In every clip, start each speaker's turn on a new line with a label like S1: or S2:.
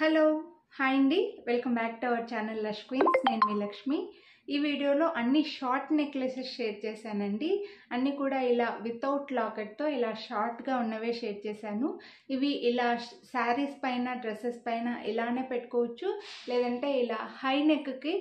S1: hello hi అండి welcome back to our channel lush queens నేను మీ లక్ష్మి ఈ వీడియోలో అన్ని షార్ట్ నెక్లెసెస్ షేర్ చేశానండి అన్నీ కూడా ఇలా వితౌట్ లాకెట్తో ఇలా షార్ట్గా ఉన్నవే షేర్ చేశాను ఇవి ఇలా శారీస్ పైన డ్రెస్సెస్ పైన ఇలానే పెట్టుకోవచ్చు లేదంటే ఇలా హై నెక్కి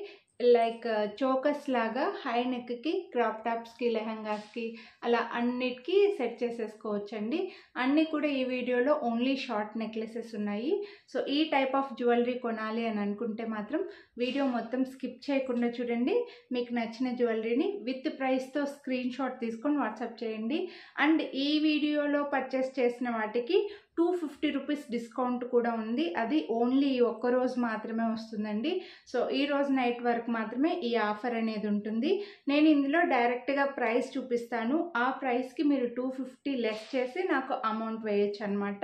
S1: లైక్ చోకస్ లాగా హై నెక్కి క్రాప్ టాప్స్కి లెహంగాస్కి అలా అన్నిటికీ సెట్ చేసేసుకోవచ్చండి అన్నీ కూడా ఈ వీడియోలో ఓన్లీ షార్ట్ నెక్లెసెస్ ఉన్నాయి సో ఈ టైప్ ఆఫ్ జ్యువెలరీ కొనాలి అని అనుకుంటే మాత్రం వీడియో మొత్తం స్కిప్ చేయకుండా చూడండి మీకు నచ్చిన జ్యువెలరీని విత్ ప్రైస్తో స్క్రీన్ షాట్ తీసుకొని వాట్సాప్ చేయండి అండ్ ఈ వీడియోలో పర్చేస్ చేసిన వాటికి టూ ఫిఫ్టీ రూపీస్ డిస్కౌంట్ కూడా ఉంది అది ఓన్లీ ఈ రోజు మాత్రమే వస్తుందండి సో ఈ రోజు నైట్ వరకు మాత్రమే ఈ ఆఫర్ అనేది ఉంటుంది నేను ఇందులో డైరెక్ట్గా ప్రైస్ చూపిస్తాను ఆ ప్రైస్కి మీరు టూ ఫిఫ్టీ లెస్ చేసి నాకు అమౌంట్ వేయచ్చు అనమాట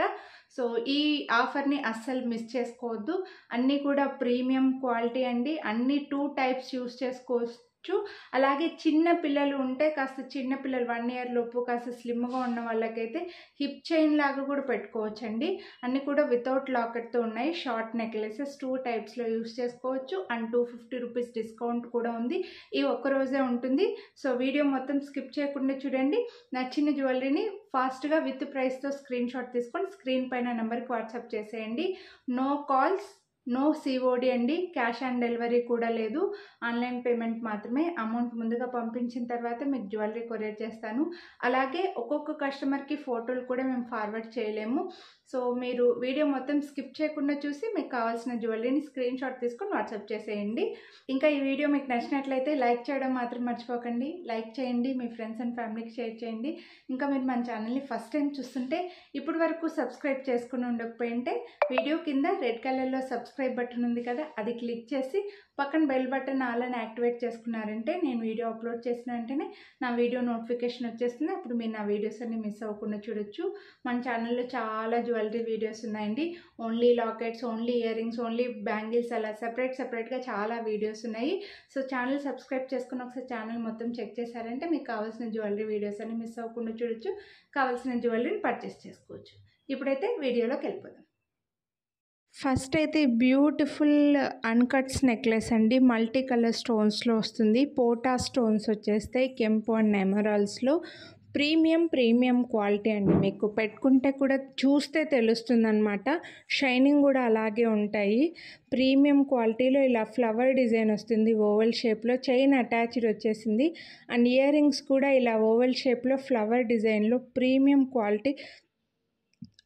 S1: సో ఈ ఆఫర్ని అస్సలు మిస్ చేసుకోవద్దు అన్నీ కూడా ప్రీమియం క్వాలిటీ అండి అన్నీ టూ టైప్స్ యూస్ చేసుకో చేసుకోవచ్చు అలాగే చిన్న పిల్లలు ఉంటే కాస్త చిన్న పిల్లలు వన్ ఇయర్ లోపు కాస్త స్లిమ్గా ఉన్న వాళ్ళకైతే హిప్ చైన్ లాగా కూడా పెట్టుకోవచ్చండి అన్నీ కూడా వితౌట్ లాకెట్తో ఉన్నాయి షార్ట్ నెక్లెసెస్ టూ టైప్స్లో యూస్ చేసుకోవచ్చు and two fifty rupees discount కూడా ఉంది ఈ ఒక్కరోజే ఉంటుంది సో వీడియో మొత్తం స్కిప్ చేయకుండా చూడండి నచ్చిన జ్యువెలరీని ఫాస్ట్గా విత్ ప్రైస్తో స్క్రీన్ షాట్ తీసుకొని స్క్రీన్ పైన నెంబర్కి వాట్సాప్ చేసేయండి నో కాల్స్ నో సిఓడి అండి క్యాష్ ఆన్ డెలివరీ కూడా లేదు ఆన్లైన్ పేమెంట్ మాత్రమే అమౌంట్ ముందుగా పంపించిన తర్వాత మీకు జ్యువెలరీ కొరియర్ చేస్తాను అలాగే ఒక్కొక్క కస్టమర్కి ఫోటోలు కూడా మేము ఫార్వర్డ్ చేయలేము సో మీరు వీడియో మొత్తం స్కిప్ చేయకుండా చూసి మీకు కావాల్సిన జ్యువెలరీని స్క్రీన్ షాట్ తీసుకొని వాట్సాప్ చేసేయండి ఇంకా ఈ వీడియో మీకు నచ్చినట్లయితే లైక్ చేయడం మాత్రం మర్చిపోకండి లైక్ చేయండి మీ ఫ్రెండ్స్ అండ్ ఫ్యామిలీకి షేర్ చేయండి ఇంకా మీరు మన ఛానల్ని ఫస్ట్ టైం చూస్తుంటే ఇప్పటి వరకు సబ్స్క్రైబ్ చేసుకుని ఉండకపోయింటే వీడియో కింద రెడ్ కలర్లో సబ్స్క్రైబ్ బటన్ ఉంది కదా అది క్లిక్ చేసి పక్కన బెల్ బటన్ ఆలని యాక్టివేట్ చేసుకున్నారంటే నేను వీడియో అప్లోడ్ చేసిన వెంటనే నా వీడియో నోటిఫికేషన్ వచ్చేస్తుంది అప్పుడు మీరు నా వీడియోస్ అన్ని మిస్ అవ్వకుండా చూడొచ్చు మన ఛానల్లో చాలా జ్యువెలరీ జ్యువెలరీ వీడియోస్ ఉన్నాయండి only lockets only earrings only bangles అలా సెపరేట్ సెపరేట్గా చాలా వీడియోస్ ఉన్నాయి సో ఛానల్ సబ్స్క్రైబ్ చేసుకుని ఒకసారి ఛానల్ మొత్తం చెక్ చేశారంటే మీకు కావాల్సిన జ్యువెలరీ వీడియోస్ అన్ని మిస్ అవ్వకుండా చూడొచ్చు కావాల్సిన జ్యువెలరీని పర్చేస్ చేసుకోవచ్చు ఇప్పుడైతే వీడియోలోకి వెళ్ళిపోదాం ఫస్ట్ అయితే బ్యూటిఫుల్ అన్కట్స్ నెక్లెస్ అండి మల్టీ కలర్ స్టోన్స్లో వస్తుంది పోటా స్టోన్స్ వచ్చేస్తాయి కెంపు అండ్ ఎమరాల్స్లో ప్రీమియం ప్రీమియం క్వాలిటీ అండి మీకు పెట్టుకుంటే కూడా చూస్తే తెలుస్తుంది అనమాట షైనింగ్ కూడా అలాగే ఉంటాయి ప్రీమియం క్వాలిటీలో ఇలా ఫ్లవర్ డిజైన్ వస్తుంది ఓవెల్ షేప్లో చైన్ అటాచ్డ్ వచ్చేసింది అండ్ ఇయర్ రింగ్స్ కూడా ఇలా ఓవల్ షేప్లో ఫ్లవర్ డిజైన్లో ప్రీమియం క్వాలిటీ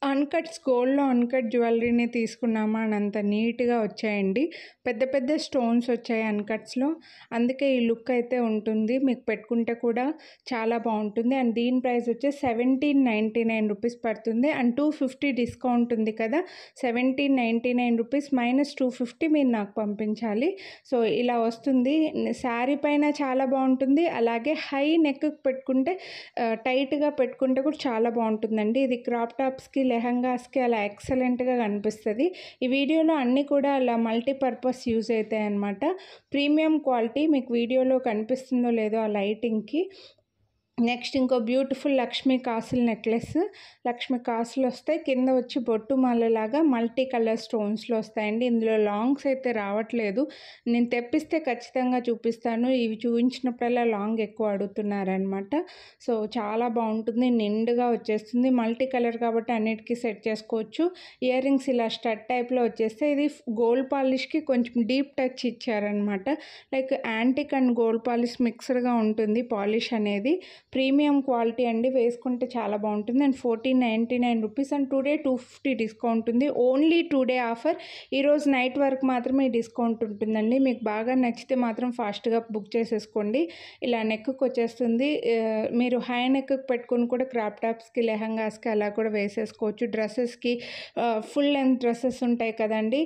S1: అన్కట్స్ గోల్డ్లో అన్కట్ జ్యువెలరీని తీసుకున్నామా అని అంత నీట్గా వచ్చాయండి పెద్ద పెద్ద స్టోన్స్ వచ్చాయి అన్కట్స్లో అందుకే ఈ లుక్ అయితే ఉంటుంది మీకు పెట్టుకుంటే కూడా చాలా బాగుంటుంది అండ్ దీని ప్రైస్ వచ్చి సెవెంటీన్ నైంటీ నైన్ రూపీస్ పడుతుంది అండ్ టూ ఫిఫ్టీ డిస్కౌంట్ ఉంది కదా seventeen ninety nine rupees minus two fifty మీరు నాకు పంపించాలి సో ఇలా వస్తుంది శారీ పైన చాలా బాగుంటుంది అలాగే హై నెక్కి పెట్టుకుంటే టైట్గా పెట్టుకుంటే కూడా చాలా బాగుంటుందండి ఇది క్రాప్ టాప్స్కి లెహంగాస్కి అలా ఎక్సలెంట్గా కనిపిస్తుంది ఈ వీడియోలో అన్నీ కూడా అలా మల్టీపర్పస్ యూజ్ అవుతాయి అనమాట ప్రీమియం క్వాలిటీ మీకు వీడియోలో కనిపిస్తుందో లేదో ఆ లైటింగ్కి నెక్స్ట్ ఇంకో బ్యూటిఫుల్ లక్ష్మీ కాసుల నెక్లెస్ లక్ష్మీ కాసులు వస్తాయి కింద వచ్చి బొట్టు మాలలాగా మల్టీ కలర్ స్టోన్స్లో వస్తాయండి ఇందులో లాంగ్స్ అయితే రావట్లేదు నేను తెప్పిస్తే ఖచ్చితంగా చూపిస్తాను ఇవి చూపించినప్పుడల్లా లాంగ్ ఎక్కువ అడుగుతున్నారనమాట సో చాలా బాగుంటుంది నిండుగా వచ్చేస్తుంది మల్టీ కలర్ కాబట్టి అన్నిటికీ సెట్ చేసుకోవచ్చు ఇయర్ రింగ్స్ ఇలా స్టట్ టైప్లో వచ్చేస్తే ఇది గోల్డ్ పాలిష్కి కొంచెం డీప్ టచ్ ఇచ్చారనమాట like antique and gold polish మిక్స్డ్గా ఉంటుంది పాలిష్ అనేది ప్రీమియం క్వాలిటీ అండి వేసుకుంటే చాలా బాగుంటుంది and fourteen ninety nine rupees and today two fifty discount ఉంది ఓన్లీ టూ డే ఆఫర్ ఈరోజు నైట్ వరకు మాత్రమే డిస్కౌంట్ ఉంటుందండి మీకు బాగా నచ్చితే మాత్రం ఫాస్ట్గా బుక్ చేసేసుకోండి ఇలా నెక్కు వచ్చేస్తుంది మీరు హై నెక్ పెట్టుకుని కూడా క్రాప్ టాప్స్కి లెహంగాస్కి అలా కూడా వేసేసుకోవచ్చు డ్రెస్సెస్కి ఫుల్ లెంత్ డ్రెస్సెస్ ఉంటాయి కదండి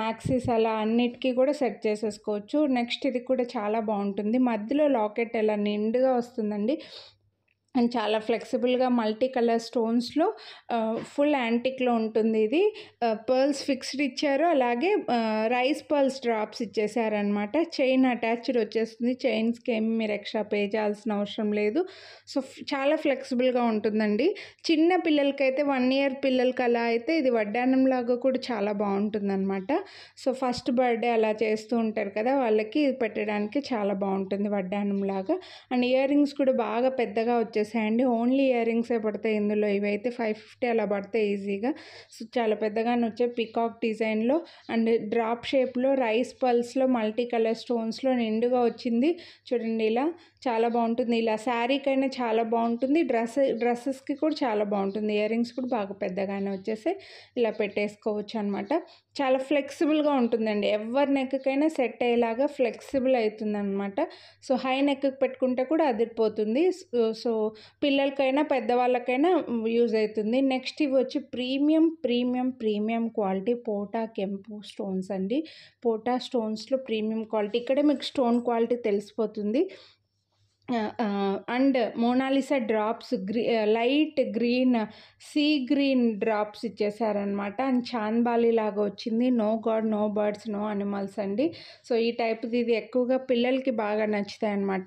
S1: మ్యాక్సీస్ అలా అన్నిటికీ కూడా సెట్ చేసేసుకోవచ్చు నెక్స్ట్ ఇది కూడా చాలా బాగుంటుంది మధ్యలో లాకెట్ ఇలా నిండుగా వస్తుందండి అండ్ చాలా ఫ్లెక్సిబుల్గా మల్టీ కలర్ స్టోన్స్లో ఫుల్ యాంటిక్లో ఉంటుంది ఇది పర్ల్స్ ఫిక్స్డ్ ఇచ్చారు అలాగే రైస్ పర్ల్స్ డ్రాప్స్ ఇచ్చేసారనమాట చైన్ అటాచ్డ్ వచ్చేస్తుంది చైన్స్కి ఏమి మీరు ఎక్స్ట్రా పే చేయాల్సిన అవసరం లేదు సో చాలా ఫ్లెక్సిబుల్గా ఉంటుందండి చిన్న పిల్లలకైతే వన్ ఇయర్ పిల్లలకి అలా అయితే ఇది వడ్డానం లాగా కూడా చాలా బాగుంటుందన్నమాట సో ఫస్ట్ బర్త్డే అలా చేస్తూ ఉంటారు కదా వాళ్ళకి ఇది పెట్టడానికి చాలా బాగుంటుంది వడ్డానం లాగా అండ్ ఇయర్ రింగ్స్ కూడా బాగా పెద్దగా వచ్చే వచ్చేసాయండి ఓన్లీ ఇయర్ రింగ్సే పడతాయి ఇందులో ఇవైతే ఫైవ్ ఫిఫ్టీ అలా పడతాయి ఈజీగా సో చాలా పెద్దగా వచ్చే పికాక్ డిజైన్లో అండ్ డ్రాప్ షేప్లో రైస్ పల్స్లో మల్టీ కలర్ స్టోన్స్లో నిండుగా వచ్చింది చూడండి ఇలా చాలా బాగుంటుంది ఇలా శారీకైనా చాలా బాగుంటుంది డ్రెస్ డ్రెస్సెస్కి కూడా చాలా బాగుంటుంది ఇయర్ రింగ్స్ కూడా బాగా పెద్దగానే వచ్చేసి ఇలా పెట్టేసుకోవచ్చు అనమాట చాలా ఫ్లెక్సిబుల్గా ఉంటుందండి ఎవరి నెక్కకైనా సెట్ అయ్యేలాగా ఫ్లెక్సిబుల్ అవుతుందన్నమాట సో హై నెక్కి పెట్టుకుంటే కూడా అదిరిపోతుంది సో పిల్లలకైనా పెద్దవాళ్ళకైనా యూజ్ అవుతుంది నెక్స్ట్ ఇవి వచ్చి ప్రీమియం ప్రీమియం ప్రీమియం క్వాలిటీ పోటా కెంపు స్టోన్స్ అండి పోటా స్టోన్స్లో ప్రీమియం క్వాలిటీ ఇక్కడే మీకు స్టోన్ క్వాలిటీ తెలిసిపోతుంది అండ్ మోనాలిసా డ్రాప్స్ గ్రీ light green sea green drops ఇచ్చేసారనమాట అండ్ చాన్బాలి లాగా వచ్చింది no god no birds no animals అండి సో ఈ టైప్ది ఇది ఎక్కువగా పిల్లలకి బాగా నచ్చుతాయి అనమాట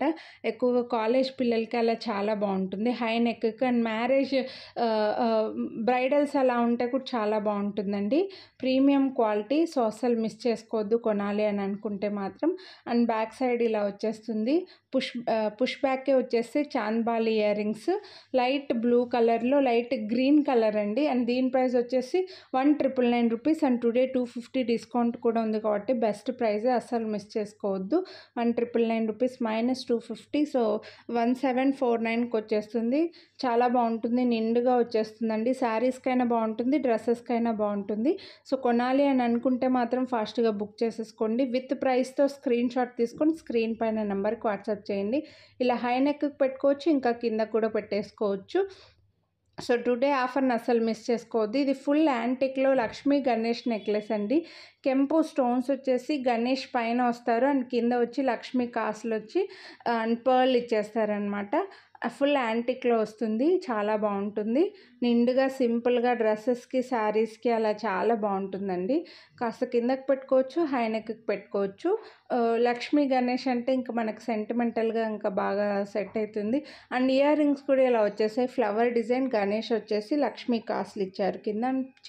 S1: ఎక్కువగా కాలేజ్ పిల్లలకి అలా చాలా బాగుంటుంది high neck and marriage bridals అలా ఉంటే కూడా చాలా బాగుంటుందండి ప్రీమియం క్వాలిటీ సో అస్సలు మిస్ చేసుకోవద్దు కొనాలి అని అనుకుంటే మాత్రం అండ్ బ్యాక్ సైడ్ ఇలా వచ్చేస్తుంది పుష్ పుష్ బ్యాకే వచ్చేసి chandbali earrings light blue కలర్లో లైట్ గ్రీన్ కలర్ అండి అండ్ దీని ప్రైస్ వచ్చేసి one triple nine rupees and today two fifty discount కూడా ఉంది కాబట్టి బెస్ట్ ప్రైజే అస్సలు మిస్ చేసుకోవద్దు one triple nine rupees minus two fifty so one seven four నైన్కి వచ్చేస్తుంది చాలా బాగుంటుంది నిండుగా వచ్చేస్తుందండి శారీస్కైనా బాగుంటుంది డ్రెస్సెస్కైనా బాగుంటుంది సో సో కొనాలి అని అనుకుంటే మాత్రం ఫాస్ట్గా బుక్ చేసేసుకోండి విత్ ప్రైస్తో స్క్రీన్ షాట్ తీసుకొని స్క్రీన్ పైన నెంబర్కి వాట్సాప్ చేయండి ఇలా హై నెక్కి పెట్టుకోవచ్చు ఇంకా కింద కూడా పెట్టేసుకోవచ్చు సో టుడే ఆఫర్ని అసలు మిస్ చేసుకోవద్దు ఇది ఫుల్ యాంటిక్లో లక్ష్మీ గణేష్ నెక్లెస్ అండి కెంపు స్టోన్స్ వచ్చేసి గణేష్ పైన వస్తారు అండ్ కింద వచ్చి లక్ష్మీ కాసులు వచ్చి అండ్ పర్ల్ ఇచ్చేస్తారనమాట ఫుల్ యాంటిక్లో వస్తుంది చాలా బాగుంటుంది నిండుగా సింపుల్గా డ్రెస్సెస్కి శారీస్కి అలా చాలా బాగుంటుందండి కాస్త కిందకి పెట్టుకోవచ్చు హైనెక్కి పెట్టుకోవచ్చు లక్ష్మీ గణేష్ అంటే ఇంకా మనకు సెంటిమెంటల్గా ఇంకా బాగా సెట్ అవుతుంది అండ్ ఇయర్ రింగ్స్ కూడా ఇలా వచ్చేసాయి ఫ్లవర్ డిజైన్ గణేష్ వచ్చేసి లక్ష్మీ కాస్ట్లు ఇచ్చారు కింద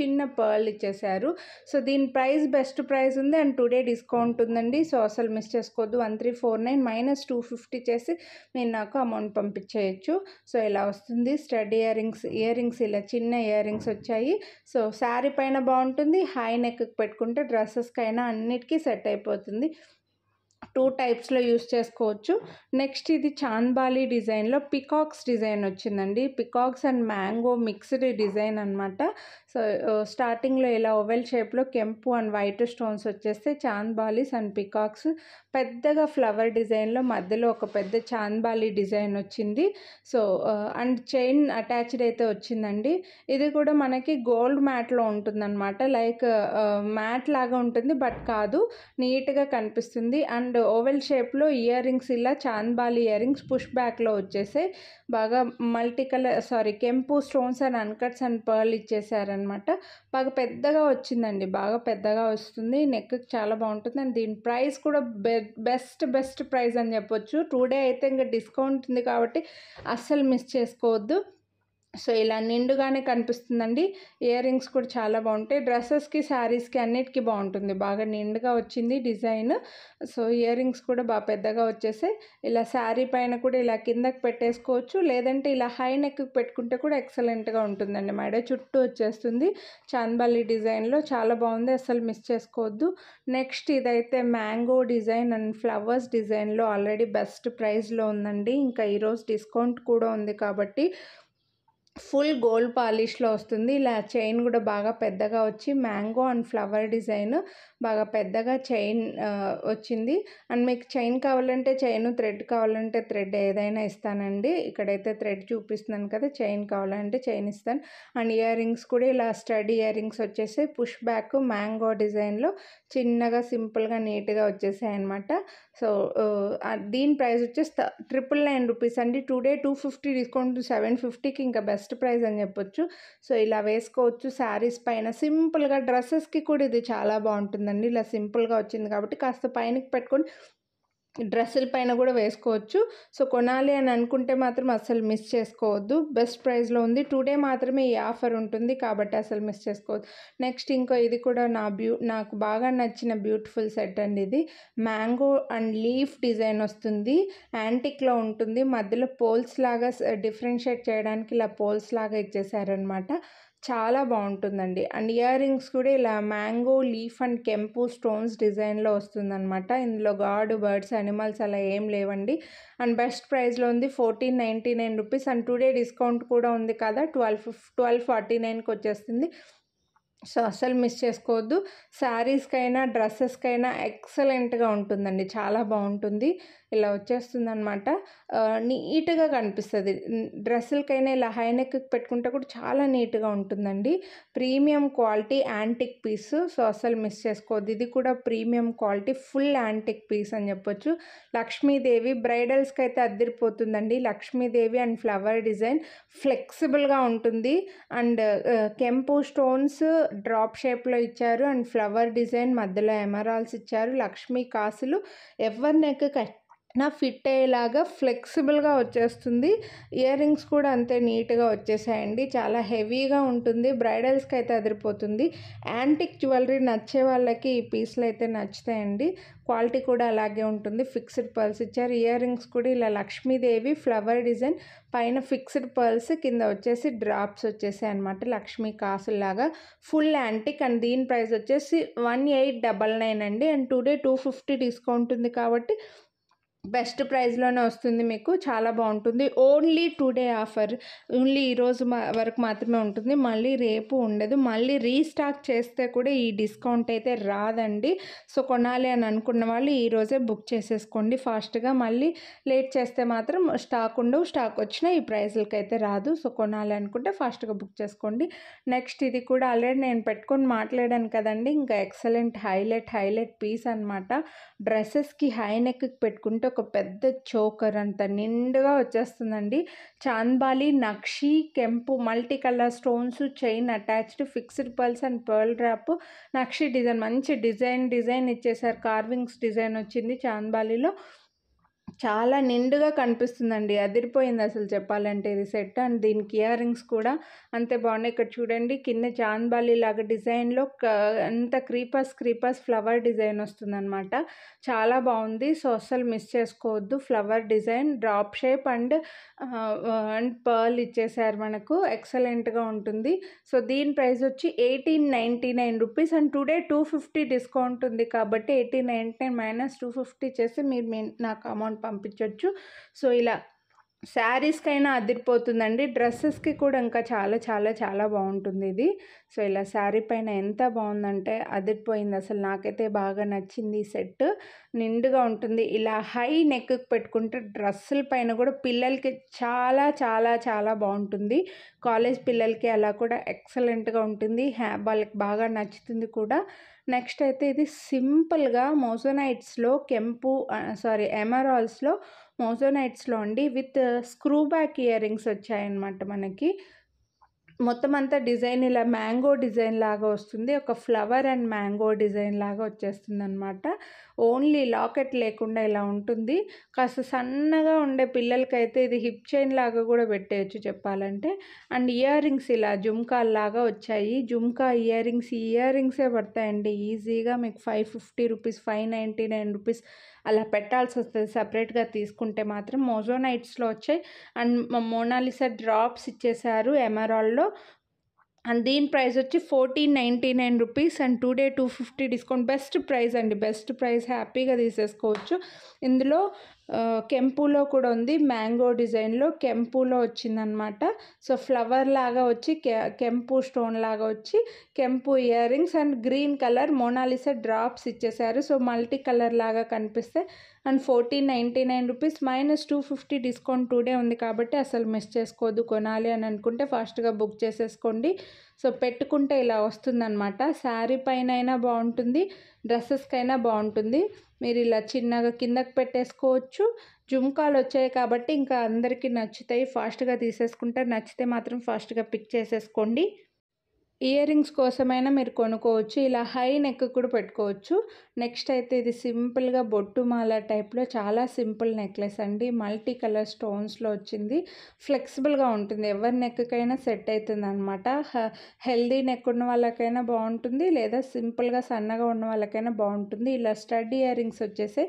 S1: చిన్న పర్ల్ ఇచ్చేసారు సో దీని ప్రైస్ బెస్ట్ ప్రైస్ ఉంది అండ్ టుడే డిస్కౌంట్ ఉందండి సో అసలు మిస్ చేసుకోవద్దు one three four nine minus two fifty చేసి మీరు నాకు అమౌంట్ పంపించే చేయొచ్చు సో ఇలా వస్తుంది stud earrings earrings ఇలా చిన్న ఇయర్ రింగ్స్ వచ్చాయి సో శారీ పైన బాగుంటుంది హై నెక్కి పెట్టుకుంటే డ్రెస్సెస్కైనా అన్నిటికీ సెట్ అయిపోతుంది టూ టైప్స్లో యూస్ చేసుకోవచ్చు నెక్స్ట్ ఇది చాన్బాలి డిజైన్లో పికాక్స్ డిజైన్ వచ్చిందండి peacocks and mango mixed design అనమాట సో స్టార్టింగ్లో ఇలా ఓవెల్ షేప్లో కెంపు అండ్ వైట్ స్టోన్స్ వచ్చేస్తే చాంద్బాలీస్ అండ్ పికాక్స్ పెద్దగా ఫ్లవర్ డిజైన్లో మధ్యలో ఒక పెద్ద చాంద్బాలి డిజైన్ వచ్చింది సో అండ్ చైన్ అటాచ్డ్ అయితే వచ్చిందండి ఇది కూడా మనకి గోల్డ్ మ్యాట్లో ఉంటుందన్నమాట లైక్ మ్యాట్ లాగా ఉంటుంది బట్ కాదు నీట్గా కనిపిస్తుంది అండ్ ఓవెల్ షేప్లో ఇయర్ రింగ్స్ ఇలా చాంద్బాలి ఇయర్ రింగ్స్ పుష్ బ్యాక్లో వచ్చేసాయి బాగా మల్టీ కలర్ సారీ కెంపు stones and uncuts and pearl ఇచ్చేసారనమాట అనమాట బాగా పెద్దగా వచ్చిందండి బాగా పెద్దగా వస్తుంది నెక్కి చాలా బాగుంటుంది అండ్ దీని ప్రైస్ కూడా బె బెస్ట్ బెస్ట్ ప్రైస్ అని చెప్పొచ్చు టూ డే అయితే ఇంకా డిస్కౌంట్ ఉంది కాబట్టి అస్సలు మిస్ చేసుకోవద్దు సో ఇలా నిండుగానే కనిపిస్తుందండి ఇయర్ రింగ్స్ కూడా చాలా బాగుంటాయి డ్రెస్సెస్కి శారీస్కి అన్నిటికీ బాగుంటుంది బాగా నిండుగా వచ్చింది డిజైన్ సో ఇయర్ రింగ్స్ కూడా బాగా పెద్దగా వచ్చేసాయి ఇలా శారీ పైన కూడా ఇలా కిందకి పెట్టేసుకోవచ్చు లేదంటే ఇలా హై నెక్ పెట్టుకుంటే కూడా ఎక్సలెంట్గా ఉంటుందండి మెడ చుట్టూ వచ్చేస్తుంది చాందబల్లి డిజైన్లో చాలా బాగుంది అసలు మిస్ చేసుకోవద్దు నెక్స్ట్ ఇదైతే మ్యాంగో డిజైన్ అండ్ ఫ్లవర్స్ డిజైన్లో ఆల్రెడీ బెస్ట్ ప్రైస్లో ఉందండి ఇంకా ఈరోజు డిస్కౌంట్ కూడా ఉంది కాబట్టి ఫుల్ గోల్డ్ పాలిష్లో వస్తుంది ఇలా చైన్ కూడా బాగా పెద్దగా వచ్చి మ్యాంగో అండ్ ఫ్లవర్ డిజైన్ బాగా పెద్దగా చైన్ వచ్చింది అండ్ మీకు చైన్ కావాలంటే చైన్ థ్రెడ్ కావాలంటే థ్రెడ్ ఏదైనా ఇస్తానండి ఇక్కడైతే థ్రెడ్ చూపిస్తున్నాను కదా చైన్ కావాలంటే చైన్ ఇస్తాను అండ్ ఇయర్ రింగ్స్ కూడా ఇలా స్టడ్ ఇయర్ రింగ్స్ వచ్చేసి పుష్ బ్యాక్ మ్యాంగో డిజైన్లో చిన్నగా సింపుల్గా నీట్గా వచ్చేసాయి అనమాట సో దీని ప్రైస్ వచ్చేసి ట్రిపుల్ నైన్ రూపీస్ అండి today two fifty discount seven ఫిఫ్టీకి ఇంకా బెస్ట్ ప్రైస్ అని చెప్పొచ్చు సో ఇలా వేసుకోవచ్చు శారీస్ పైన సింపుల్గా డ్రెస్సెస్కి కూడా ఇది చాలా బాగుంటుంది చూడండి ఇలా సింపుల్గా వచ్చింది కాబట్టి కాస్త పైనకి పెట్టుకొని డ్రెస్సుల పైన కూడా వేసుకోవచ్చు సో కొనాలి అని అనుకుంటే మాత్రం అస్సలు మిస్ చేసుకోవద్దు బెస్ట్ ప్రైస్లో ఉంది టుడే మాత్రమే ఈ ఆఫర్ ఉంటుంది కాబట్టి అసలు మిస్ చేసుకోవద్దు నెక్స్ట్ ఇంకో ఇది కూడా నా బ్యూ నాకు బాగా నచ్చిన బ్యూటిఫుల్ సెట్ అండి ఇది మ్యాంగో అండ్ లీఫ్ డిజైన్ వస్తుంది యాంటిక్లో ఉంటుంది మధ్యలో పోల్స్ లాగా డిఫరెన్షియేట్ చేయడానికి ఇలా పోల్స్ లాగా ఇచ్చేసారనమాట చాలా బాగుంటుందండి అండ్ ఇయర్ రింగ్స్ కూడా ఇలా మ్యాంగో లీఫ్ అండ్ కెంపు స్టోన్స్ డిజైన్లో వస్తుందన్నమాట ఇందులో గాడ్ బర్డ్స్ అనిమల్స్ అలా ఏం లేవండి అండ్ బెస్ట్ ప్రైస్లో ఉంది fourteen ninety nine rupees and today discount కూడా ఉంది కదా ట్వెల్వ్ ట్వెల్వ్ ఫార్టీ నైన్కి వచ్చేస్తుంది సో అసలు మిస్ చేసుకోవద్దు శారీస్కైనా డ్రెస్సెస్కైనా ఎక్సలెంట్గా ఉంటుందండి చాలా బాగుంటుంది ఇలా వచ్చేస్తుంది అనమాట నీట్గా కనిపిస్తుంది డ్రెస్సులకైనా ఇలా హై నెక్ పెట్టుకుంటే కూడా చాలా నీట్గా ఉంటుందండి premium quality antique piece so అసలు మిస్ చేసుకోవద్దు ఇది కూడా premium quality full antique piece అని చెప్పొచ్చు లక్ష్మీదేవి బ్రైడల్స్కి అయితే అద్దరిపోతుందండి లక్ష్మీదేవి అండ్ ఫ్లవర్ డిజైన్ ఫ్లెక్సిబుల్గా ఉంటుంది అండ్ కెంపు స్టోన్స్ డ్రాప్ షేప్లో ఇచ్చారు అండ్ ఫ్లవర్ డిజైన్ మధ్యలో ఎమరాల్స్ ఇచ్చారు లక్ష్మీ కాసులు ఎవరి నెక్ నా ఫిట్ అయ్యేలాగా ఫ్లెక్సిబుల్గా వచ్చేస్తుంది ఇయర్ రింగ్స్ కూడా అంతే నీట్గా వచ్చేసాయండి చాలా హెవీగా ఉంటుంది బ్రైడల్స్కి అయితే అదిరిపోతుంది యాంటిక్ జ్యువెలరీ నచ్చే వాళ్ళకి ఈ పీస్లు అయితే నచ్చుతాయండి క్వాలిటీ కూడా అలాగే ఉంటుంది ఫిక్స్డ్ పర్ల్స్ ఇచ్చారు ఇయర్ రింగ్స్ కూడా ఇలా లక్ష్మీదేవి ఫ్లవర్ డిజైన్ పైన ఫిక్స్డ్ పర్ల్స్ కింద వచ్చేసి డ్రాప్స్ వచ్చేసాయి అనమాట లక్ష్మీ కాసుల్లాగా ఫుల్ యాంటిక్ అండ్ దీని ప్రైస్ వచ్చేసి వన్ ఎయిట్ డబల్ నైన్ అండి and today two fifty discount ఉంది కాబట్టి బెస్ట్ ప్రైస్లోనే వస్తుంది మీకు చాలా బాగుంటుంది only today offer only ఈరోజు వరకు మాత్రమే ఉంటుంది మళ్ళీ రేపు ఉండదు మళ్ళీ రీస్టాక్ చేస్తే కూడా ఈ డిస్కౌంట్ అయితే రాదండి సో కొనాలి అని అనుకున్న వాళ్ళు ఈరోజే బుక్ చేసేసుకోండి ఫాస్ట్గా మళ్ళీ లేట్ చేస్తే మాత్రం స్టాక్ ఉండవు స్టాక్ వచ్చినా ఈ ప్రైస్లకి అయితే రాదు సో కొనాలి అనుకుంటే ఫాస్ట్గా బుక్ చేసుకోండి నెక్స్ట్ ఇది కూడా ఆల్రెడీ నేను పెట్టుకొని మాట్లాడాను కదండి ఇంకా ఎక్సలెంట్ హైలైట్ హైలైట్ పీస్ అనమాట డ్రెస్సెస్కి హై నెక్కి పెట్టుకుంటే ఒక పెద్ద చోకర్ అంత నిండుగా వచ్చేస్తుందండి చాంద్బాలి నక్షి కెంపు multi colour stones chain attached fixed pearls and pearl wrap నక్షి డిజైన్ మంచి డిజైన్ డిజైన్ ఇచ్చేసారు కార్వింగ్స్ డిజైన్ వచ్చింది చాంద్బాలిలో చాలా నిండుగా కనిపిస్తుందండి అదిరిపోయింది అసలు చెప్పాలంటే ఇది సెట్ అండ్ దీనికి ఇయర్ రింగ్స్ కూడా అంతే బాగున్నాయి ఇక్కడ చూడండి కింద చాంద్బాలి లాగా డిజైన్లో అంత క్రీపర్స్ క్రీపర్స్ ఫ్లవర్ డిజైన్ వస్తుందన్నమాట చాలా బాగుంది సో అస్సలు మిస్ చేసుకోవద్దు flower design drop shape and and pearl ఇచ్చేసారు మనకు ఎక్సలెంట్గా ఉంటుంది సో దీని ప్రైస్ వచ్చి eighteen ninety nine rupees and today two fifty discount ఉంది కాబట్టి eighteen ninety nine minus two fifty చేసి మీరు నాకు అమౌంట్ పంపించవచ్చు సో ఇలా శారీస్కైనా అదిరిపోతుందండి డ్రెస్సెస్కి కూడా ఇంకా చాలా చాలా చాలా బాగుంటుంది ఇది సో ఇలా శారీ పైన ఎంత బాగుందంటే అదిరిపోయింది అసలు నాకైతే బాగా నచ్చింది ఈ సెట్ నిండుగా ఉంటుంది ఇలా హై నెక్కి పెట్టుకుంటే డ్రెస్సుల పైన కూడా పిల్లలకి చాలా చాలా చాలా బాగుంటుంది కాలేజ్ పిల్లలకి అలా కూడా ఎక్సలెంట్గా ఉంటుంది హ్యా వాళ్ళకి బాగా నచ్చుతుంది కూడా నెక్స్ట్ అయితే ఇది సింపుల్గా మోజోనైట్స్లో కెంపు సారీ ఎమరాల్స్లో మోజోనైట్స్లో అండి with screw back earrings వచ్చాయన్నమాట మనకి మొత్తం అంతా డిజైన్ ఇలా మ్యాంగో డిజైన్ లాగా వస్తుంది ఒక ఫ్లవర్ అండ్ మ్యాంగో డిజైన్ లాగా వచ్చేస్తుంది అనమాట ఓన్లీ లాకెట్ లేకుండా ఇలా ఉంటుంది కాస్త సన్నగా ఉండే పిల్లలకైతే ఇది హిప్ చైన్ లాగా కూడా పెట్టేయచ్చు చెప్పాలంటే అండ్ ఇయర్ రింగ్స్ ఇలా జుమ్కాల్ లాగా వచ్చాయి జుమ్కా ఇయర్ రింగ్స్ ఇయర్ రింగ్సే పడతాయండి ఈజీగా మీకు five fifty rupees five ninety nine rupees అలా పెట్టాల్సి వస్తుంది సపరేట్గా తీసుకుంటే మాత్రం మోజోనైట్స్లో వచ్చాయి అండ్ మోనాలిసా డ్రాప్స్ ఇచ్చేసారు ఎమరాల్లో అండ్ దీని ప్రైస్ వచ్చి fourteen ninety nine rupees and today two fifty discount best price అండి బెస్ట్ ప్రైస్ హ్యాపీగా తీసేసుకోవచ్చు ఇందులో కెంపులో కూడా ఉంది మ్యాంగో డిజైన్లో కెంపులో వచ్చిందనమాట సో ఫ్లవర్ లాగా వచ్చి కెంపు స్టోన్ లాగా వచ్చి కెంపు earrings and green colour Mona Lisa drops ఇచ్చేసారు సో మల్టీ కలర్ లాగా కనిపిస్తే and fourteen ninety nine rupees minus two fifty discount day ఉంది కాబట్టి అసలు మిస్ చేసుకోవద్దు కొనాలి అని అనుకుంటే ఫాస్ట్గా బుక్ చేసేసుకోండి సో పెట్టుకుంటే ఇలా వస్తుందన్నమాట శారీ పైన అయినా బాగుంటుంది డ్రెస్సెస్కైనా బాగుంటుంది మీరు ఇలా చిన్నగా కిందకు పెట్టేసుకోవచ్చు జుంకాలు వచ్చాయి కాబట్టి ఇంకా అందరికీ నచ్చుతాయి ఫాస్ట్గా తీసేసుకుంటారు నచ్చితే మాత్రం ఫాస్ట్గా పిక్ చేసేసుకోండి ఇయర్ రింగ్స్ కోసమైనా మీరు కొనుక్కోవచ్చు ఇలా హై నెక్ కూడా పెట్టుకోవచ్చు నెక్స్ట్ అయితే ఇది సింపుల్గా బొట్టు మాల టైప్లో చాలా సింపుల్ నెక్లెస్ అండి మల్టీ కలర్ స్టోన్స్లో వచ్చింది ఫ్లెక్సిబుల్గా ఉంటుంది ఎవరి నెక్కైనా సెట్ అవుతుంది అనమాట హెల్దీ నెక్ ఉన్న వాళ్ళకైనా బాగుంటుంది లేదా సింపుల్గా సన్నగా ఉన్న వాళ్ళకైనా బాగుంటుంది ఇలా స్టడ్ ఇయర్ రింగ్స్ వచ్చేసి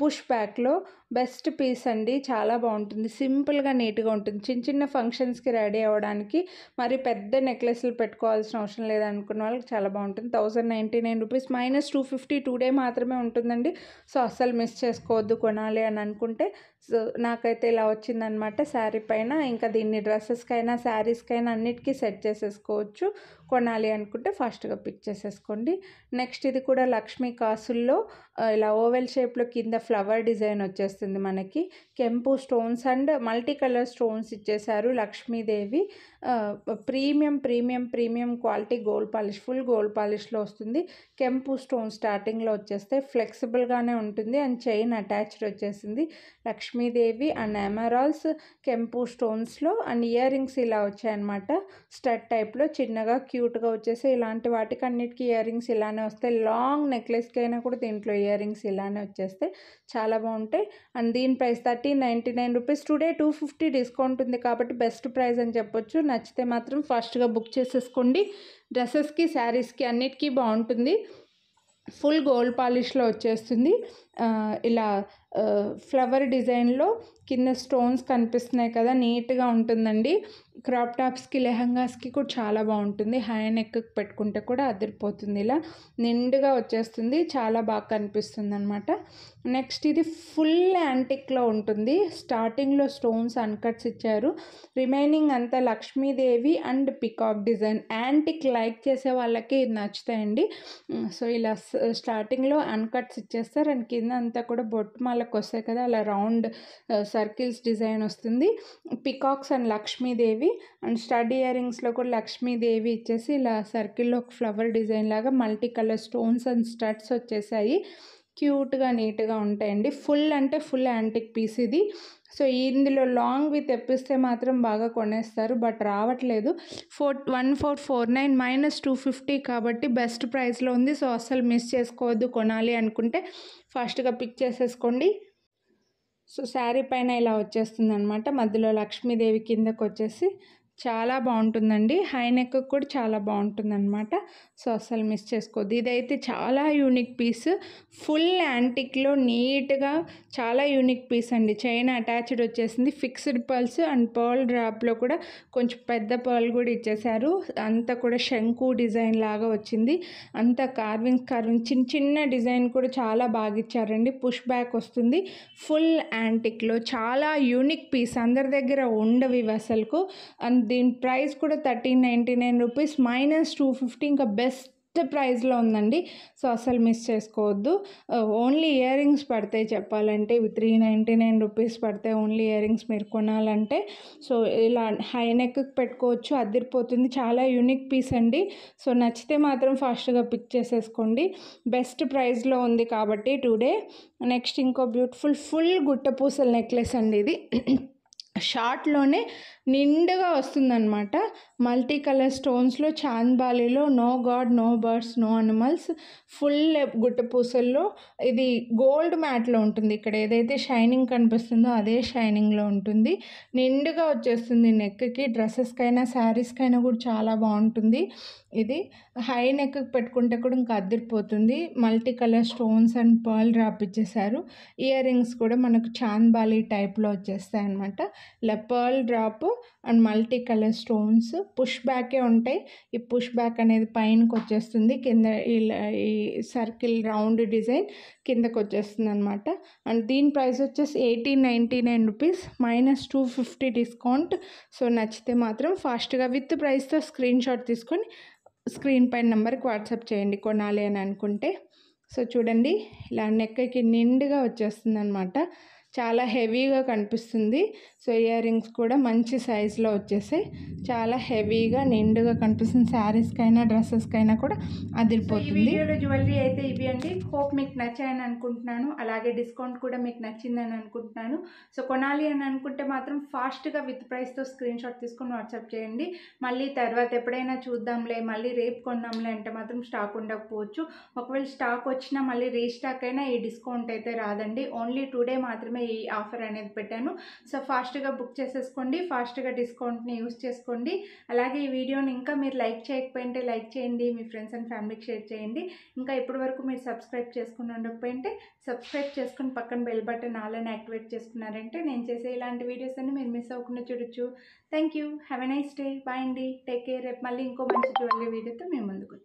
S1: పుష్ బ్యాక్లో బెస్ట్ పీస్ అండి చాలా బాగుంటుంది సింపుల్గా నీట్గా ఉంటుంది చిన్న చిన్న ఫంక్షన్స్కి రెడీ అవ్వడానికి మరి పెద్ద నెక్లెస్లు పెట్టుకోవాల్సిన అవసరం లేదనుకున్న వాళ్ళకి చాలా బాగుంటుంది thousand ninety nine rupees minus two fifty today మాత్రమే ఉంటుందండి సో అస్సలు మిస్ చేసుకోవద్దు కొనాలి అని అనుకుంటే సో నాకైతే ఇలా వచ్చిందనమాట శారీ పైన ఇంకా దీన్ని డ్రెస్సెస్కైనా శారీస్కైనా అన్నిటికీ సెట్ చేసేసుకోవచ్చు కొనాలి అనుకుంటే ఫాస్ట్గా పిక్ చేసేసుకోండి నెక్స్ట్ ఇది కూడా లక్ష్మీ కాసుల్లో ఇలా ఓవెల్ షేప్లో కింద ఫ్లవర్ డిజైన్ వచ్చేస్తుంది మనకి కెంపు stones and multi colour stones ఇచ్చేసారు Lakshmidevi premium premium premium quality gold polish full gold పాలిష్లో వస్తుంది కెంపు స్టోన్ స్టార్టింగ్లో వచ్చేస్తే ఫ్లెక్సిబుల్గానే ఉంటుంది అండ్ చైన్ అటాచ్డ్ వచ్చేసింది లక్ష్మీదేవి అండ్ ఎమరాల్స్ కెంపు స్టోన్స్లో అండ్ ఇయర్ రింగ్స్ ఇలా వచ్చాయన్నమాట స్టడ్ టైప్లో చిన్నగా క్యూ క్యూట్గా వచ్చేసి ఇలాంటి వాటికి అన్నిటికీ ఇయర్ రింగ్స్ ఇలానే వస్తాయి లాంగ్ నెక్లెస్కి అయినా కూడా దీంట్లో ఇయర్ రింగ్స్ ఇలానే వచ్చేస్తే చాలా బాగుంటాయి అండ్ దీని price thirty ninety nine rupees today two fifty discount ఉంది కాబట్టి బెస్ట్ ప్రైస్ అని చెప్పొచ్చు నచ్చితే మాత్రం ఫాస్ట్గా బుక్ చేసేసుకోండి డ్రెస్సెస్కి శారీస్కి అన్నిటికీ బాగుంటుంది ఫుల్ గోల్డ్ పాలిష్లో వచ్చేస్తుంది ఇలా ఫ్లవర్ డిజైన్లో కింద స్టోన్స్ కనిపిస్తున్నాయి కదా నీట్గా ఉంటుందండి క్రాప్ టాప్స్కి లెహంగాస్కి కూడా చాలా బాగుంటుంది హై నెక్ పెట్టుకుంటే కూడా అదిరిపోతుంది ఇలా నిండుగా వచ్చేస్తుంది చాలా బాగా కనిపిస్తుంది అనమాట నెక్స్ట్ ఇది ఫుల్ యాంటిక్లో ఉంటుంది స్టార్టింగ్లో స్టోన్స్ అన్కట్స్ ఇచ్చారు రిమైనింగ్ అంతా Lakshmidevi and peacock design antique like చేసే వాళ్ళకి ఇది నచ్చుతాయండి సో ఇలా స్టార్టింగ్లో అన్కట్స్ ఇచ్చేస్తారు అండ్ కింద అంతా కూడా బొట్టుమాల వాళ్ళకి వస్తాయి కదా అలా రౌండ్ సర్కిల్స్ డిజైన్ వస్తుంది peacocks and Lakshmidevi and stud ఇయరింగ్స్లో కూడా లక్ష్మీదేవి ఇచ్చేసి ఇలా సర్కిల్లో ఒక ఫ్లవర్ డిజైన్ లాగా multi colour stones and studs వచ్చేసాయి క్యూట్గా నీట్గా ఉంటాయండి ఫుల్ అంటే ఫుల్ యాంటిక్ పీస్ ఇది సో ఇందులో లాంగ్ వి తెప్పిస్తే మాత్రం బాగా కొనేస్తారు బట్ రావట్లేదు four one four four nine minus two fifty కాబట్టి బెస్ట్ ప్రైస్లో ఉంది సో అస్సలు మిస్ చేసుకోవద్దు కొనాలి అనుకుంటే ఫాస్ట్గా పిక్ చేసేసుకోండి సో శారీ పైన ఇలా వచ్చేస్తుంది అనమాట మధ్యలో లక్ష్మీదేవి కిందకు వచ్చేసి చాలా బాగుంటుందండి హైనెక్ కూడా చాలా అనమాట సో అస్సలు మిస్ చేసుకోవద్దు ఇదైతే చాలా యూనిక్ పీస్ ఫుల్ యాంటిక్లో నీట్గా చాలా యూనిక్ పీస్ అండి చైన్ అటాచ్డ్ వచ్చేసింది ఫిక్స్డ్ పర్ల్స్ అండ్ పర్ల్ డ్రాప్లో కూడా కొంచెం పెద్ద పర్ల్ కూడా ఇచ్చేసారు అంతా కూడా శంకు డిజైన్ లాగా వచ్చింది అంతా కార్వింగ్ కార్వింగ్ చిన్న చిన్న డిజైన్ కూడా చాలా బాగా ఇచ్చారండి పుష్ బ్యాక్ వస్తుంది ఫుల్ యాంటిక్లో చాలా యూనిక్ పీస్ అందరి దగ్గర ఉండవు అసలుకు అండ్ దీని ప్రైస్ కూడా thirteen ninety nine rupees minus two fifty ఇంకా బెస్ట్ ప్రైస్లో ఉందండి సో అసలు మిస్ చేసుకోవద్దు ఓన్లీ ఇయర్ రింగ్స్ పడతాయి చెప్పాలంటే ఇవి త్రీ నైంటీ నైన్ రూపీస్ పడతాయి ఓన్లీ ఇయర్ రింగ్స్ మీరు కొనాలంటే సో ఇలా హై నెక్ పెట్టుకోవచ్చు అదిరిపోతుంది చాలా యూనిక్ పీస్ అండి సో నచ్చితే మాత్రం ఫాస్ట్గా పిక్ చేసేసుకోండి బెస్ట్ ప్రైస్లో ఉంది కాబట్టి టుడే నెక్స్ట్ ఇంకో బ్యూటిఫుల్ ఫుల్ గుట్టపూసల నెక్లెస్ అండి ఇది షార్ట్లోనే నిండుగా వస్తుందనమాట మల్టీ కలర్ స్టోన్స్లో చాంద్బాలిలో no god no birds no animals full గుట్ట పూసల్లో ఇది గోల్డ్ మ్యాట్లో ఉంటుంది ఇక్కడ ఏదైతే షైనింగ్ కనిపిస్తుందో అదే షైనింగ్లో ఉంటుంది నిండుగా వచ్చేస్తుంది నెక్కి డ్రెస్సెస్కైనా శారీస్కైనా కూడా చాలా బాగుంటుంది ఇది హై నెక్కి పెట్టుకుంటే కూడా ఇంకా అద్దరిపోతుంది multi colour stones and pearl రాపిచ్చేసారు ఇయర్ రింగ్స్ కూడా మనకు చాంద్బాలి టైప్లో వచ్చేస్తాయి అనమాట pearl drop and multi colour stones push బ్యాకే ఉంటాయి ఈ పుష్ బ్యాక్ అనేది పైనకి వచ్చేస్తుంది కింద ఈ సర్కిల్ రౌండ్ డిజైన్ కిందకు వచ్చేస్తుంది అనమాట అండ్ దీని ప్రైస్ వచ్చేసి eighteen ninety nine rupees minus two fifty discount so నచ్చితే మాత్రం ఫాస్ట్గా విత్ ప్రైస్తో స్క్రీన్ షాట్ తీసుకొని స్క్రీన్ పైన నెంబర్కి వాట్సాప్ చేయండి కొనాలి అని అనుకుంటే సో చూడండి ఇలా నెక్కకి నిండుగా వచ్చేస్తుంది అనమాట చాలా హెవీగా కనిపిస్తుంది సో ఇయర్ రింగ్స్ కూడా మంచి సైజులో వచ్చేసాయి చాలా హెవీగా నిండుగా కనిపిస్తుంది శారీస్కైనా డ్రెస్సెస్కైనా కూడా అదిరిపోతుంది జ్యువెలరీ అయితే ఇవి అండి హోప్ మీకు నచ్చాయని అనుకుంటున్నాను అలాగే డిస్కౌంట్ కూడా మీకు నచ్చిందని అనుకుంటున్నాను సో కొనాలి అని అనుకుంటే మాత్రం ఫాస్ట్గా విత్ ప్రైస్తో స్క్రీన్ షాట్ తీసుకొని వాట్సాప్ చేయండి మళ్ళీ తర్వాత ఎప్పుడైనా చూద్దాంలే మళ్ళీ రేపు కొందాంలే అంటే మాత్రం స్టాక్ ఉండకపోవచ్చు ఒకవేళ స్టాక్ వచ్చినా మళ్ళీ రీస్టాక్ అయినా ఈ డిస్కౌంట్ అయితే రాదండి ఓన్లీ టుడే మాత్రమే ఈ ఆఫర్ అనేది పెట్టాను సో ఫాస్ట్ ఫాస్ట్గా బుక్ చేసేసుకోండి ఫాస్ట్గా డిస్కౌంట్ని యూస్ చేసుకోండి అలాగే ఈ వీడియోని ఇంకా మీరు లైక్ చేయకపోయింటే లైక్ చేయండి మీ ఫ్రెండ్స్ అండ్ ఫ్యామిలీకి షేర్ చేయండి ఇంకా ఇప్పటి వరకు మీరు సబ్స్క్రైబ్ చేసుకుని ఉండకపోయింటే సబ్స్క్రైబ్ చేసుకుని పక్కన బెల్ బటన్ ఆల్ యాక్టివేట్ చేసుకున్నారంటే నేను చేసే ఇలాంటి వీడియోస్ అన్ని మీరు మిస్ అవ్వకుండా చూడొచ్చు thank you have a nice day bye అండి టేక్ కేర్ రేపు మళ్ళీ ఇంకో మంచి జ్యువెలరీ వీడియోతో మేము ముందుకు